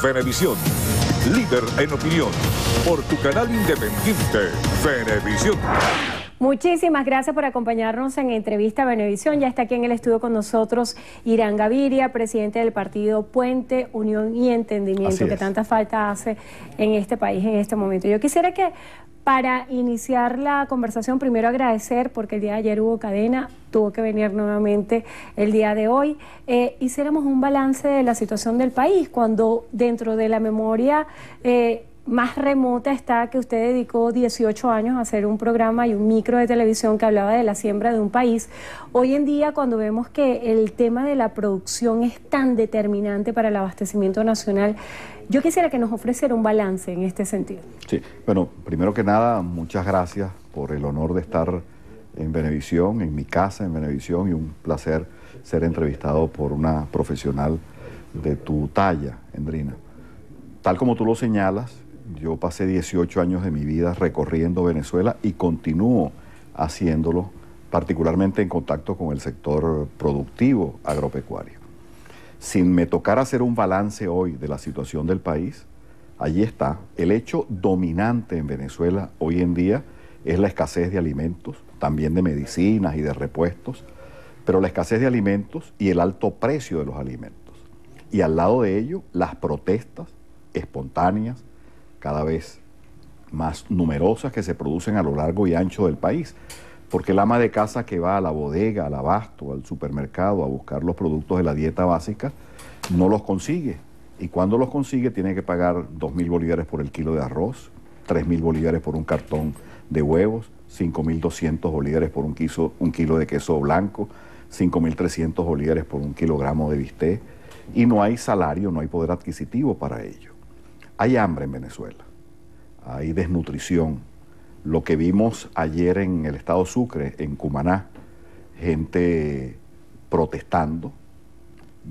Fenevisión, líder en opinión, por tu canal independiente, Venevisión. Muchísimas gracias por acompañarnos en Entrevista Venevisión. Ya está aquí en el estudio con nosotros Irán Gaviria, presidente del partido Puente, Unión y Entendimiento, que tanta falta hace en este país en este momento. Yo quisiera que para iniciar la conversación, primero agradecer, porque el día de ayer hubo cadena, tuvo que venir nuevamente el día de hoy, eh, hiciéramos un balance de la situación del país, cuando dentro de la memoria... Eh, más remota está que usted dedicó 18 años a hacer un programa y un micro de televisión que hablaba de la siembra de un país. Hoy en día, cuando vemos que el tema de la producción es tan determinante para el abastecimiento nacional, yo quisiera que nos ofreciera un balance en este sentido. Sí, bueno, primero que nada, muchas gracias por el honor de estar en Venevisión, en mi casa en Venevisión, y un placer ser entrevistado por una profesional de tu talla, Endrina. Tal como tú lo señalas, yo pasé 18 años de mi vida recorriendo Venezuela y continúo haciéndolo, particularmente en contacto con el sector productivo agropecuario. Sin me tocar hacer un balance hoy de la situación del país, allí está. El hecho dominante en Venezuela hoy en día es la escasez de alimentos, también de medicinas y de repuestos, pero la escasez de alimentos y el alto precio de los alimentos. Y al lado de ello, las protestas espontáneas, cada vez más numerosas que se producen a lo largo y ancho del país. Porque el ama de casa que va a la bodega, al abasto, al supermercado a buscar los productos de la dieta básica, no los consigue. Y cuando los consigue tiene que pagar 2.000 bolívares por el kilo de arroz, 3.000 bolívares por un cartón de huevos, 5.200 bolívares por un, quiso, un kilo de queso blanco, 5.300 bolívares por un kilogramo de bistec. Y no hay salario, no hay poder adquisitivo para ello. Hay hambre en Venezuela, hay desnutrición, lo que vimos ayer en el estado Sucre, en Cumaná, gente protestando.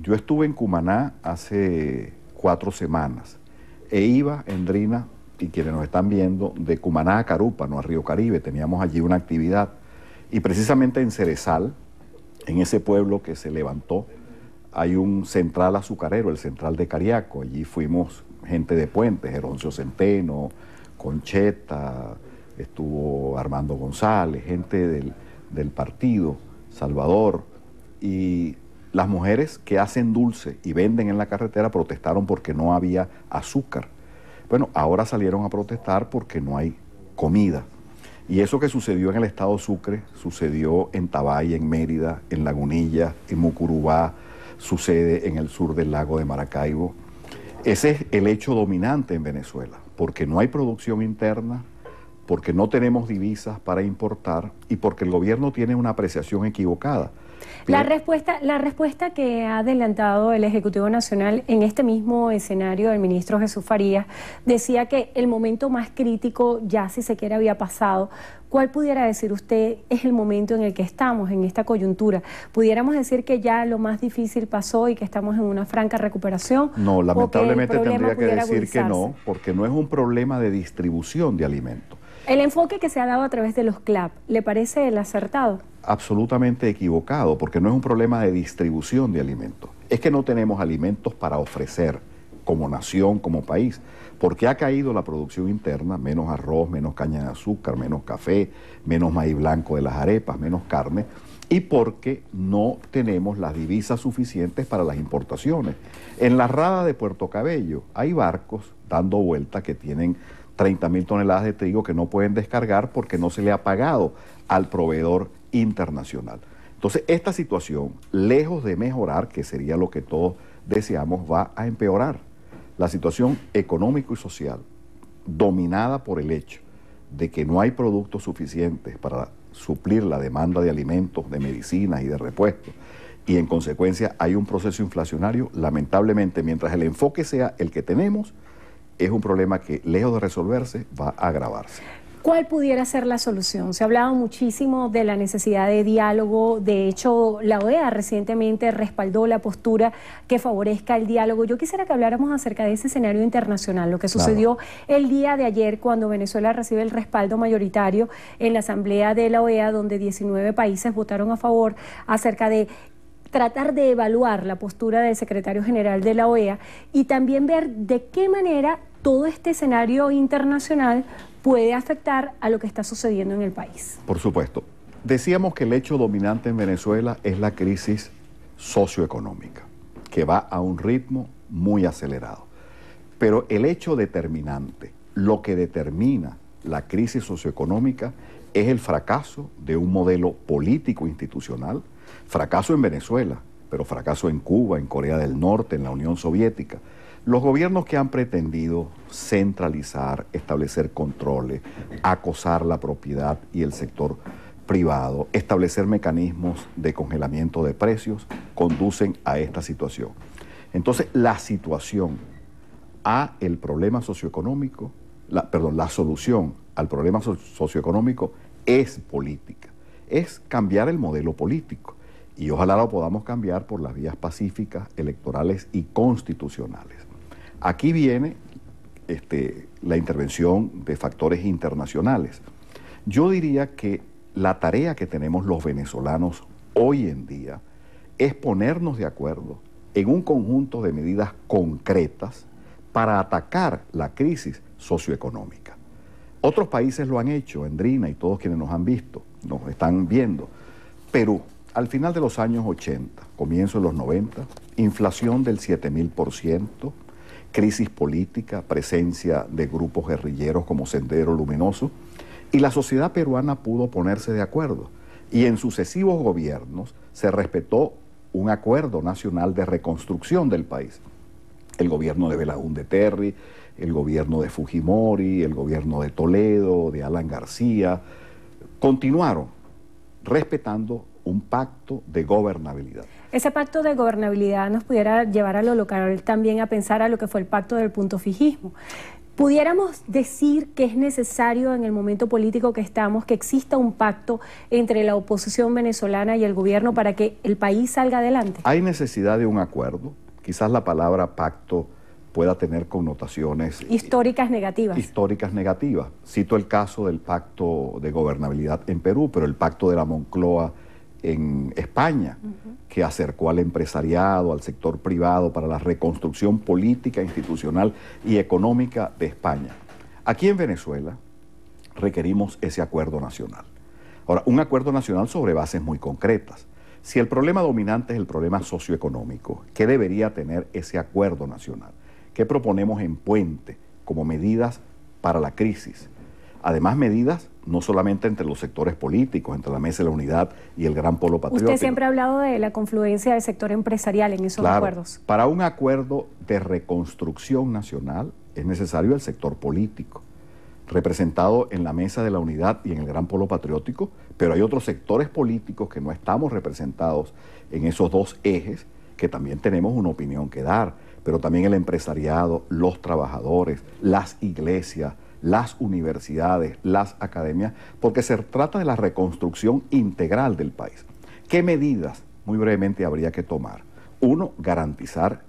Yo estuve en Cumaná hace cuatro semanas e iba Endrina, y quienes nos están viendo, de Cumaná a Carúpano, a Río Caribe, teníamos allí una actividad. Y precisamente en Cerezal, en ese pueblo que se levantó, hay un central azucarero, el central de Cariaco. Allí fuimos gente de Puentes, Geroncio Centeno, Concheta, estuvo Armando González, gente del, partido, Salvador, y las mujeres que hacen dulce y venden en la carretera protestaron porque no había azúcar. Bueno, ahora salieron a protestar porque no hay comida. Y eso que sucedió en el estado Sucre, sucedió en Tabay, en Mérida, en Lagunilla, en Mucurubá, sucede en el sur del lago de Maracaibo. Ese es el hecho dominante en Venezuela, porque no hay producción interna, porque no tenemos divisas para importar y porque el gobierno tiene una apreciación equivocada. La respuesta, la respuesta que ha adelantado el Ejecutivo Nacional en este mismo escenario del ministro Jesús Farías decía que el momento más crítico ya si se quiere había pasado. ¿Cuál pudiera decir usted es el momento en el que estamos, en esta coyuntura? ¿Pudiéramos decir que ya lo más difícil pasó y que estamos en una franca recuperación? No, lamentablemente tendría que decir que no, porque no es un problema de distribución de alimentos. El enfoque que se ha dado a través de los CLAP, ¿le parece el acertado? Absolutamente equivocado, porque no es un problema de distribución de alimentos. Es que no tenemos alimentos para ofrecer como nación, como país, porque ha caído la producción interna, menos arroz, menos caña de azúcar, menos café, menos maíz blanco de las arepas, menos carne, y porque no tenemos las divisas suficientes para las importaciones. En la rada de Puerto Cabello hay barcos dando vuelta que tienen 30 mil toneladas de trigo que no pueden descargar porque no se le ha pagado al proveedor internacional. Entonces, esta situación, lejos de mejorar, que sería lo que todos deseamos, va a empeorar. La situación económico y social, dominada por el hecho de que no hay productos suficientes para suplir la demanda de alimentos, de medicinas y de repuestos, y en consecuencia hay un proceso inflacionario, lamentablemente, mientras el enfoque sea el que tenemos, es un problema que, lejos de resolverse, va a agravarse. ¿Cuál pudiera ser la solución? Se ha hablado muchísimo de la necesidad de diálogo. De hecho, la OEA recientemente respaldó la postura que favorezca el diálogo. Yo quisiera que habláramos acerca de ese escenario internacional, lo que sucedió el día de ayer cuando Venezuela recibe el respaldo mayoritario en la Asamblea de la OEA, donde 19 países votaron a favor acerca de tratar de evaluar la postura del secretario general de la OEA y también ver de qué manera todo este escenario internacional puede afectar a lo que está sucediendo en el país. Por supuesto. Decíamos que el hecho dominante en Venezuela es la crisis socioeconómica, que va a un ritmo muy acelerado. Pero el hecho determinante, lo que determina la crisis socioeconómica, es el fracaso de un modelo político institucional, fracaso en Venezuela, pero fracaso en Cuba, en Corea del Norte, en la Unión Soviética los gobiernos que han pretendido centralizar, establecer controles, acosar la propiedad y el sector privado, establecer mecanismos de congelamiento de precios, conducen a esta situación. Entonces, la situación a el problema socioeconómico, perdón, la solución al problema socioeconómico es política, es cambiar el modelo político y ojalá lo podamos cambiar por las vías pacíficas, electorales y constitucionales. Aquí viene este, la intervención de factores internacionales. Yo diría que la tarea que tenemos los venezolanos hoy en día es ponernos de acuerdo en un conjunto de medidas concretas para atacar la crisis socioeconómica. Otros países lo han hecho, Endrina y todos quienes nos han visto, nos están viendo. Perú, al final de los años 80, comienzo de los 90, inflación del 7000%, crisis política, presencia de grupos guerrilleros como Sendero Luminoso, y la sociedad peruana pudo ponerse de acuerdo. Y en sucesivos gobiernos se respetó un acuerdo nacional de reconstrucción del país. El gobierno de de Terry, el gobierno de Fujimori, el gobierno de Toledo, de Alan García, continuaron respetando un pacto de gobernabilidad. Ese pacto de gobernabilidad nos pudiera llevar a lo local también a pensar a lo que fue el pacto del punto fijismo. ¿Pudiéramos decir que es necesario en el momento político que estamos que exista un pacto entre la oposición venezolana y el gobierno para que el país salga adelante? Hay necesidad de un acuerdo. Quizás la palabra pacto pueda tener connotaciones... Eh, históricas negativas. Históricas negativas. Cito el caso del pacto de gobernabilidad en Perú, pero el pacto de la Moncloa en España, que acercó al empresariado, al sector privado para la reconstrucción política, institucional y económica de España. Aquí en Venezuela requerimos ese acuerdo nacional. Ahora, un acuerdo nacional sobre bases muy concretas. Si el problema dominante es el problema socioeconómico, ¿qué debería tener ese acuerdo nacional? ¿Qué proponemos en puente como medidas para la crisis? Además, medidas no solamente entre los sectores políticos, entre la Mesa de la Unidad y el Gran Polo Patriótico. Usted siempre ha hablado de la confluencia del sector empresarial en esos acuerdos. Para un acuerdo de reconstrucción nacional es necesario el sector político, representado en la Mesa de la Unidad y en el Gran Polo Patriótico, pero hay otros sectores políticos que no estamos representados en esos dos ejes que también tenemos una opinión que dar, pero también el empresariado, los trabajadores, las iglesias, las universidades, las academias, porque se trata de la reconstrucción integral del país. ¿Qué medidas muy brevemente habría que tomar? Uno, garantizar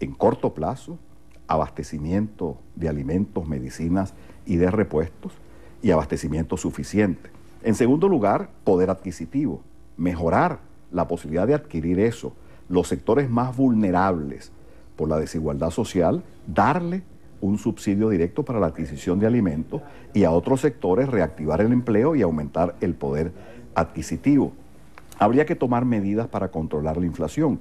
en corto plazo abastecimiento de alimentos, medicinas y de repuestos y abastecimiento suficiente. En segundo lugar, poder adquisitivo, mejorar la posibilidad de adquirir eso. Los sectores más vulnerables por la desigualdad social, darle un subsidio directo para la adquisición de alimentos y a otros sectores reactivar el empleo y aumentar el poder adquisitivo. Habría que tomar medidas para controlar la inflación.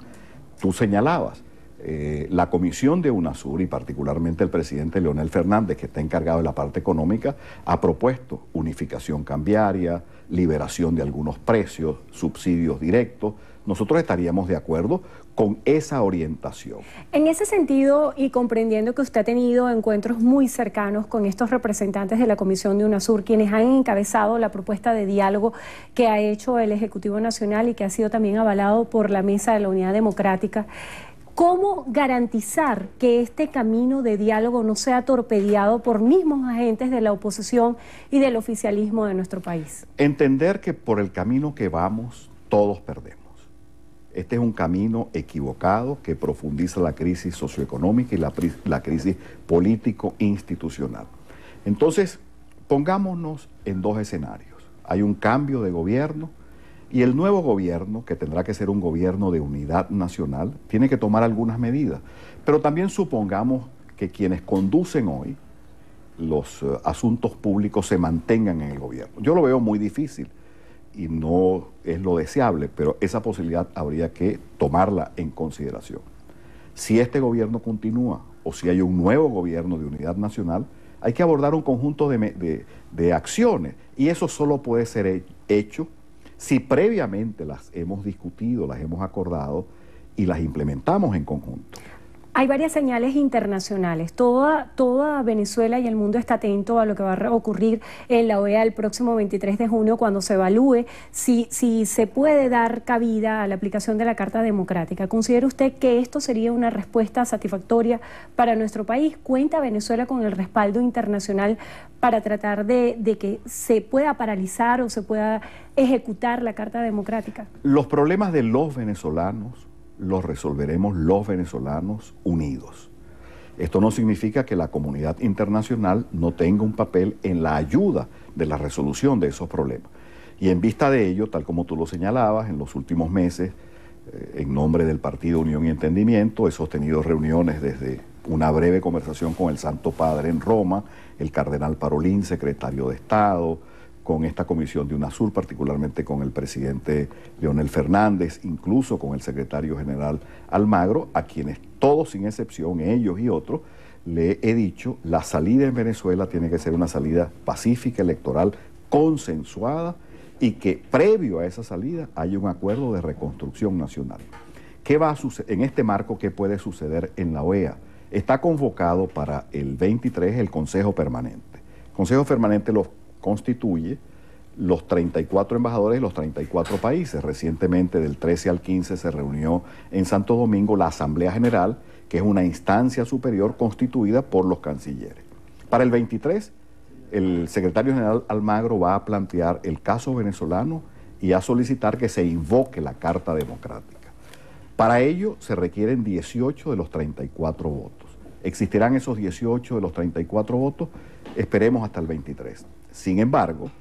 Tú señalabas, eh, la comisión de UNASUR y particularmente el presidente Leonel Fernández, que está encargado de la parte económica, ha propuesto unificación cambiaria, liberación de algunos precios, subsidios directos, nosotros estaríamos de acuerdo con esa orientación. En ese sentido, y comprendiendo que usted ha tenido encuentros muy cercanos con estos representantes de la Comisión de UNASUR, quienes han encabezado la propuesta de diálogo que ha hecho el Ejecutivo Nacional y que ha sido también avalado por la Mesa de la Unidad Democrática, ¿Cómo garantizar que este camino de diálogo no sea torpedeado por mismos agentes de la oposición y del oficialismo de nuestro país? Entender que por el camino que vamos todos perdemos. Este es un camino equivocado que profundiza la crisis socioeconómica y la, crisis político-institucional. Entonces, pongámonos en dos escenarios. Hay un cambio de gobierno y el nuevo gobierno, que tendrá que ser un gobierno de unidad nacional, tiene que tomar algunas medidas. Pero también supongamos que quienes conducen hoy los eh, asuntos públicos se mantengan en el gobierno. Yo lo veo muy difícil y no es lo deseable, pero esa posibilidad habría que tomarla en consideración. Si este gobierno continúa o si hay un nuevo gobierno de unidad nacional, hay que abordar un conjunto de, acciones y eso solo puede ser hecho si previamente las hemos discutido, las hemos acordado y las implementamos en conjunto. Hay varias señales internacionales. Toda, toda Venezuela y el mundo está atento a lo que va a ocurrir en la OEA el próximo 23 de junio cuando se evalúe si, se puede dar cabida a la aplicación de la Carta Democrática. ¿Considera usted que esto sería una respuesta satisfactoria para nuestro país? ¿Cuenta Venezuela con el respaldo internacional para tratar de que se pueda paralizar o se pueda ejecutar la Carta Democrática? Los problemas de los venezolanos los resolveremos los venezolanos unidos. Esto no significa que la comunidad internacional no tenga un papel en la ayuda de la resolución de esos problemas. Y en vista de ello, tal como tú lo señalabas, en los últimos meses, eh, en nombre del Partido Unión y Entendimiento, he sostenido reuniones desde una breve conversación con el Santo Padre en Roma, el Cardenal Parolín, secretario de Estado, con esta comisión de UNASUR, particularmente con el presidente Leonel Fernández, incluso con el secretario general Almagro, a quienes todos sin excepción, ellos y otros, le he dicho, la salida en Venezuela tiene que ser una salida pacífica, electoral, consensuada y que previo a esa salida haya un acuerdo de reconstrucción nacional. ¿Qué va a en este marco qué puede suceder en la OEA? Está convocado para el 23 el Consejo Permanente. Consejo Permanente los constituye los 34 embajadores de los 34 países. Recientemente, del 13 al 15, se reunió en Santo Domingo la Asamblea General, que es una instancia superior constituida por los cancilleres. Para el 23, el secretario general Almagro va a plantear el caso venezolano y a solicitar que se invoque la Carta Democrática. Para ello se requieren 18 de los 34 votos. Existirán esos 18 de los 34 votos, esperemos hasta el 23. Sin embargo,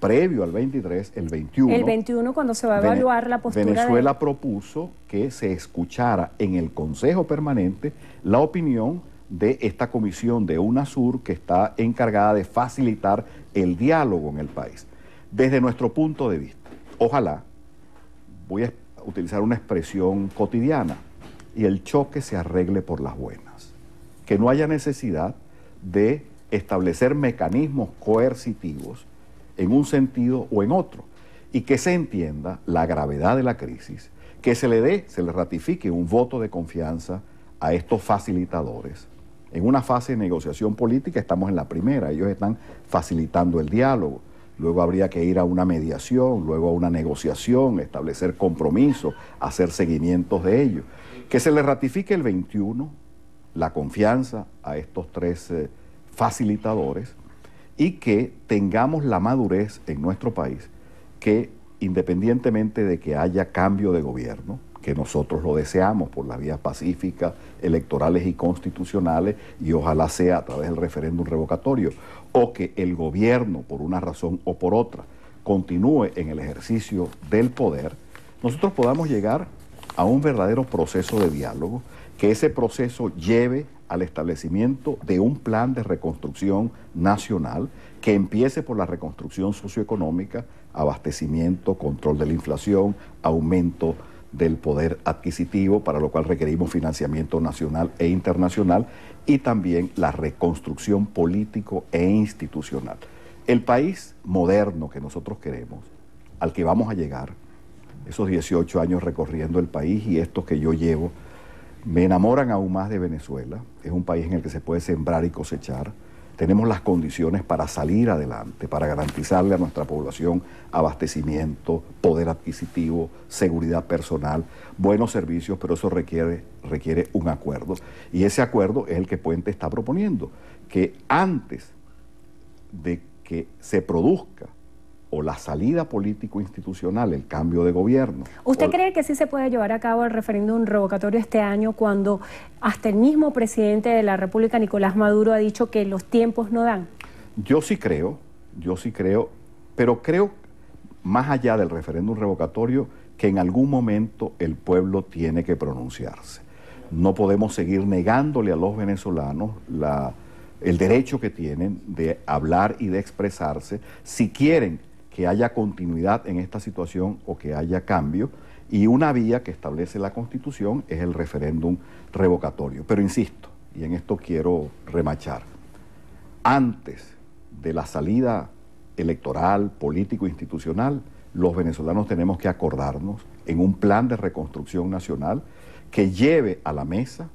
previo al 23, el 21... El 21 cuando se va a evaluar la postura... Venezuela propuso que se escuchara en el Consejo Permanente la opinión de esta comisión de UNASUR que está encargada de facilitar el diálogo en el país. Desde nuestro punto de vista, ojalá, voy a utilizar una expresión cotidiana, y el choque se arregle por las buenas que no haya necesidad de establecer mecanismos coercitivos en un sentido o en otro, y que se entienda la gravedad de la crisis, que se le dé, se le ratifique un voto de confianza a estos facilitadores. En una fase de negociación política estamos en la primera, ellos están facilitando el diálogo, luego habría que ir a una mediación, luego a una negociación, establecer compromisos, hacer seguimientos de ellos. Que se le ratifique el 21 la confianza a estos tres eh, facilitadores y que tengamos la madurez en nuestro país que independientemente de que haya cambio de gobierno, que nosotros lo deseamos por las vías pacíficas, electorales y constitucionales, y ojalá sea a través del referéndum revocatorio, o que el gobierno, por una razón o por otra, continúe en el ejercicio del poder, nosotros podamos llegar a un verdadero proceso de diálogo que ese proceso lleve al establecimiento de un plan de reconstrucción nacional que empiece por la reconstrucción socioeconómica, abastecimiento, control de la inflación, aumento del poder adquisitivo, para lo cual requerimos financiamiento nacional e internacional, y también la reconstrucción político e institucional. El país moderno que nosotros queremos, al que vamos a llegar, esos 18 años recorriendo el país y estos que yo llevo me enamoran aún más de Venezuela. Es un país en el que se puede sembrar y cosechar. Tenemos las condiciones para salir adelante, para garantizarle a nuestra población abastecimiento, poder adquisitivo, seguridad personal, buenos servicios, pero eso requiere, requiere un acuerdo. Y ese acuerdo es el que Puente está proponiendo, que antes de que se produzca o la salida político-institucional, el cambio de gobierno. ¿Usted cree que sí se puede llevar a cabo el referéndum revocatorio este año cuando hasta el mismo presidente de la República, Nicolás Maduro, ha dicho que los tiempos no dan? Yo sí creo, yo sí creo, pero creo, más allá del referéndum revocatorio, que en algún momento el pueblo tiene que pronunciarse. No podemos seguir negándole a los venezolanos el derecho que tienen de hablar y de expresarse si quieren que haya continuidad en esta situación o que haya cambio. Y una vía que establece la Constitución es el referéndum revocatorio. Pero insisto, y en esto quiero remachar, antes de la salida electoral, político, institucional, los venezolanos tenemos que acordarnos en un plan de reconstrucción nacional que lleve a la mesa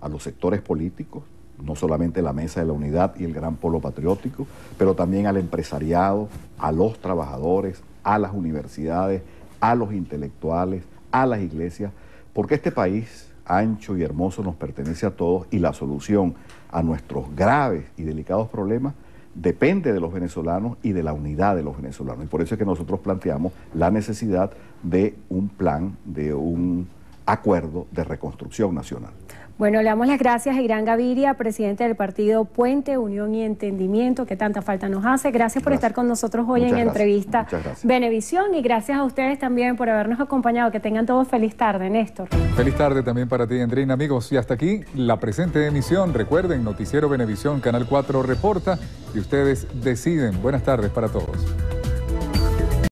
a los sectores políticos, no solamente la Mesa de la Unidad y el Gran Polo Patriótico, pero también al empresariado, a los trabajadores, a las universidades, a los intelectuales, a las iglesias, porque este país ancho y hermoso nos pertenece a todos y la solución a nuestros graves y delicados problemas depende de los venezolanos y de la unidad de los venezolanos. Y por eso es que nosotros planteamos la necesidad de un plan, de un acuerdo de reconstrucción nacional. Bueno, le damos las gracias a Irán Gaviria, presidente del partido Puente, Unión y Entendimiento, que tanta falta nos hace. Gracias por estar con nosotros hoy en entrevista Benevisión y gracias a ustedes también por habernos acompañado. Que tengan todos feliz tarde, Néstor. Feliz tarde también para ti, Andrina. amigos. Y hasta aquí la presente emisión. Recuerden, Noticiero Benevisión, Canal 4 reporta y ustedes deciden. Buenas tardes para todos.